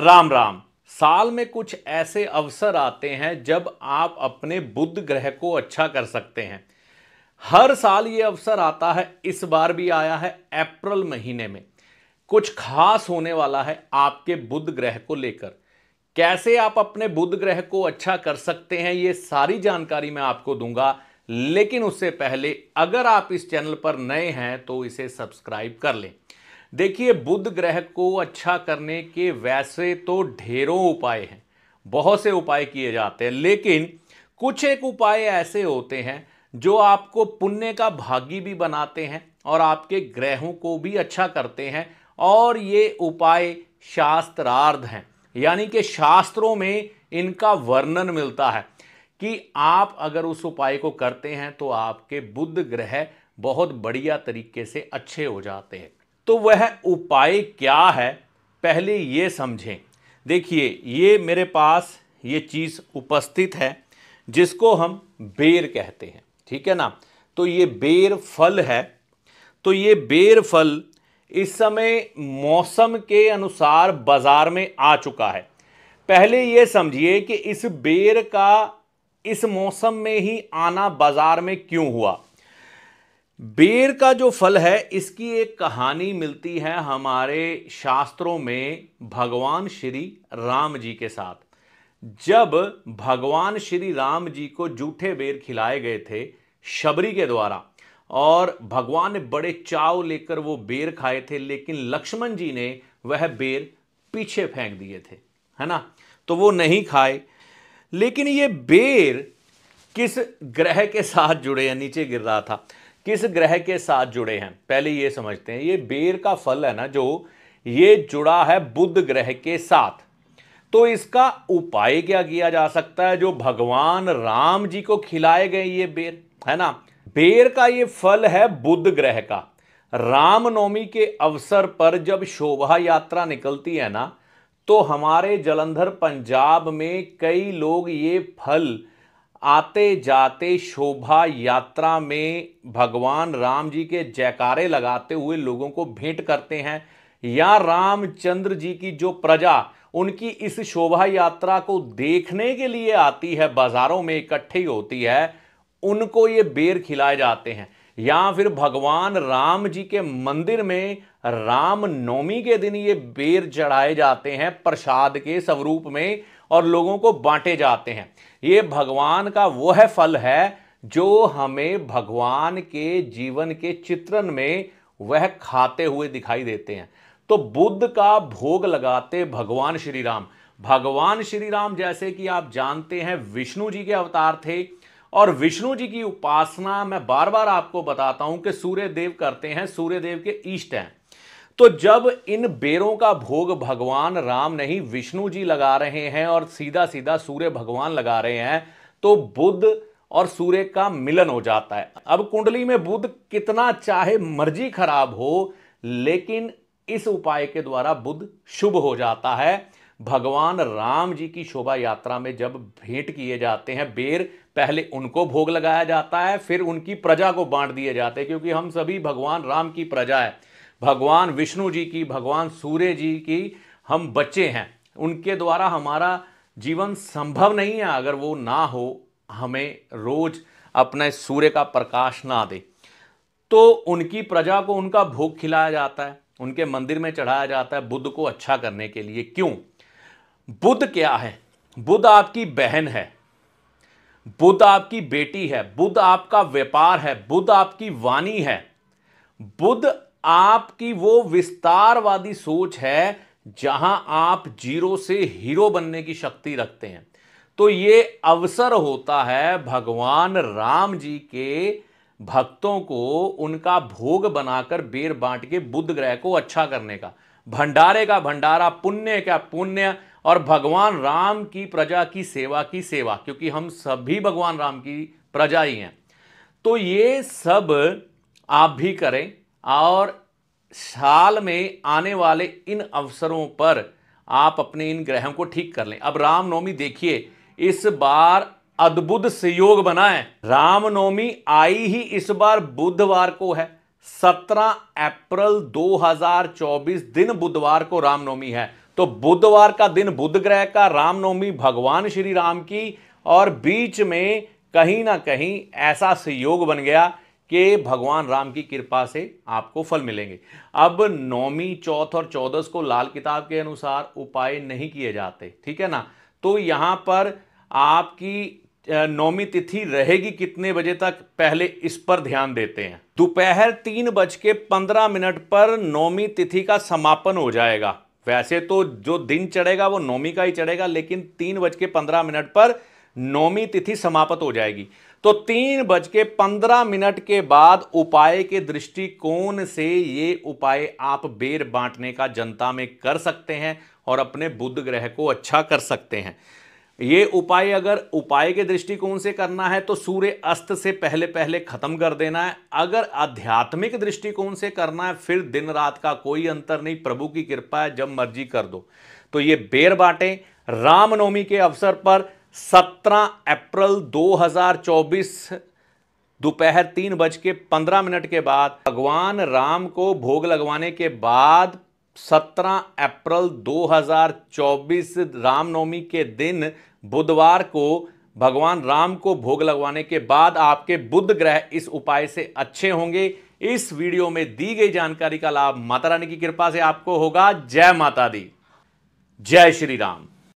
राम राम साल में कुछ ऐसे अवसर आते हैं जब आप अपने बुद्ध ग्रह को अच्छा कर सकते हैं हर साल ये अवसर आता है इस बार भी आया है अप्रैल महीने में कुछ खास होने वाला है आपके बुद्ध ग्रह को लेकर कैसे आप अपने बुद्ध ग्रह को अच्छा कर सकते हैं ये सारी जानकारी मैं आपको दूंगा लेकिन उससे पहले अगर आप इस चैनल पर नए हैं तो इसे सब्सक्राइब कर लें देखिए बुध ग्रह को अच्छा करने के वैसे तो ढेरों उपाय हैं बहुत से उपाय किए जाते हैं लेकिन कुछ एक उपाय ऐसे होते हैं जो आपको पुण्य का भागी भी बनाते हैं और आपके ग्रहों को भी अच्छा करते हैं और ये उपाय शास्त्रार्ध हैं यानी कि शास्त्रों में इनका वर्णन मिलता है कि आप अगर उस उपाय को करते हैं तो आपके बुद्ध ग्रह बहुत बढ़िया तरीके से अच्छे हो जाते हैं तो वह उपाय क्या है पहले ये समझें देखिए ये मेरे पास ये चीज़ उपस्थित है जिसको हम बेर कहते हैं ठीक है ना तो ये बेर फल है तो ये बेर फल इस समय मौसम के अनुसार बाज़ार में आ चुका है पहले ये समझिए कि इस बेर का इस मौसम में ही आना बाज़ार में क्यों हुआ बेर का जो फल है इसकी एक कहानी मिलती है हमारे शास्त्रों में भगवान श्री राम जी के साथ जब भगवान श्री राम जी को जूठे बेर खिलाए गए थे शबरी के द्वारा और भगवान ने बड़े चाव लेकर वो बेर खाए थे लेकिन लक्ष्मण जी ने वह बेर पीछे फेंक दिए थे है ना तो वो नहीं खाए लेकिन ये बेर किस ग्रह के साथ जुड़े या नीचे गिर रहा था किस ग्रह के साथ जुड़े हैं पहले ये समझते हैं ये बेर का फल है ना जो ये जुड़ा है बुद्ध ग्रह के साथ तो इसका उपाय क्या किया जा सकता है जो भगवान राम जी को खिलाए गए ये बेर है ना बेर का ये फल है बुद्ध ग्रह का रामनवमी के अवसर पर जब शोभा यात्रा निकलती है ना तो हमारे जलंधर पंजाब में कई लोग ये फल आते जाते शोभा यात्रा में भगवान राम जी के जयकारे लगाते हुए लोगों को भेंट करते हैं या रामचंद्र जी की जो प्रजा उनकी इस शोभा यात्रा को देखने के लिए आती है बाजारों में इकट्ठी होती है उनको ये बेर खिलाए जाते हैं या फिर भगवान राम जी के मंदिर में रामनवमी के दिन ये बेर चढ़ाए जाते हैं प्रसाद के स्वरूप में और लोगों को बांटे जाते हैं ये भगवान का वो है फल है जो हमें भगवान के जीवन के चित्रण में वह खाते हुए दिखाई देते हैं तो बुद्ध का भोग लगाते भगवान श्री राम भगवान श्री राम जैसे कि आप जानते हैं विष्णु जी के अवतार थे और विष्णु जी की उपासना मैं बार बार आपको बताता हूं कि सूर्य देव करते हैं सूर्य देव के ईष्ट हैं तो जब इन बेरों का भोग भगवान राम नहीं विष्णु जी लगा रहे हैं और सीधा सीधा सूर्य भगवान लगा रहे हैं तो बुद्ध और सूर्य का मिलन हो जाता है अब कुंडली में बुद्ध कितना चाहे मर्जी खराब हो लेकिन इस उपाय के द्वारा बुद्ध शुभ हो जाता है भगवान राम जी की शोभा यात्रा में जब भेंट किए जाते हैं बेर पहले उनको भोग लगाया जाता है फिर उनकी प्रजा को बांट दिए जाते हैं क्योंकि हम सभी भगवान राम की प्रजा है भगवान विष्णु जी की भगवान सूर्य जी की हम बच्चे हैं उनके द्वारा हमारा जीवन संभव नहीं है अगर वो ना हो हमें रोज अपने सूर्य का प्रकाश ना दे तो उनकी प्रजा को उनका भोग खिलाया जाता है उनके मंदिर में चढ़ाया जाता है बुद्ध को अच्छा करने के लिए क्यों बुद्ध क्या है बुद्ध आपकी बहन है बुद्ध आपकी बेटी है बुद्ध आपका व्यापार है बुद्ध आपकी वाणी है बुद्ध आपकी वो विस्तारवादी सोच है जहां आप जीरो से हीरो बनने की शक्ति रखते हैं तो ये अवसर होता है भगवान राम जी के भक्तों को उनका भोग बनाकर बेर बांट के बुद्ध ग्रह को अच्छा करने का भंडारे का भंडारा पुण्य का पुण्य और भगवान राम की प्रजा की सेवा की सेवा क्योंकि हम सभी भगवान राम की प्रजा ही हैं तो ये सब आप भी करें और साल में आने वाले इन अवसरों पर आप अपने इन ग्रहों को ठीक कर लें अब रामनवमी देखिए इस बार अद्भुत संयोग बना है रामनवमी आई ही इस बार बुधवार को है 17 अप्रैल 2024 दिन बुधवार को रामनवमी है तो बुधवार का दिन बुध ग्रह का रामनवमी भगवान श्री राम की और बीच में कहीं ना कहीं ऐसा संयोग बन गया कि भगवान राम की कृपा से आपको फल मिलेंगे अब नौमी चौथ और चौदस को लाल किताब के अनुसार उपाय नहीं किए जाते ठीक है ना तो यहाँ पर आपकी नौमी तिथि रहेगी कितने बजे तक पहले इस पर ध्यान देते हैं दोपहर तीन बज के पंद्रह मिनट पर नौमी तिथि का समापन हो जाएगा वैसे तो जो दिन चढ़ेगा वो नौमी का ही चढ़ेगा लेकिन तीन बज के पंद्रह मिनट पर नौमी तिथि समाप्त हो जाएगी तो तीन बज के पंद्रह मिनट के बाद उपाय के दृष्टिकोण से ये उपाय आप बेर बांटने का जनता में कर सकते हैं और अपने बुद्ध ग्रह को अच्छा कर सकते हैं ये उपाय अगर उपाय के दृष्टिकोण से करना है तो सूर्य अस्त से पहले पहले खत्म कर देना है अगर आध्यात्मिक दृष्टिकोण से करना है फिर दिन रात का कोई अंतर नहीं प्रभु की कृपा है जब मर्जी कर दो तो ये बेर बांटें रामनवमी के अवसर पर 17 अप्रैल 2024 दोपहर तीन बज के पंद्रह मिनट के बाद भगवान राम को भोग लगवाने के बाद 17 अप्रैल 2024 रामनवमी के दिन बुधवार को भगवान राम को भोग लगवाने के बाद आपके बुध ग्रह इस उपाय से अच्छे होंगे इस वीडियो में दी गई जानकारी का लाभ माता रानी की कृपा से आपको होगा जय माता दी जय श्री राम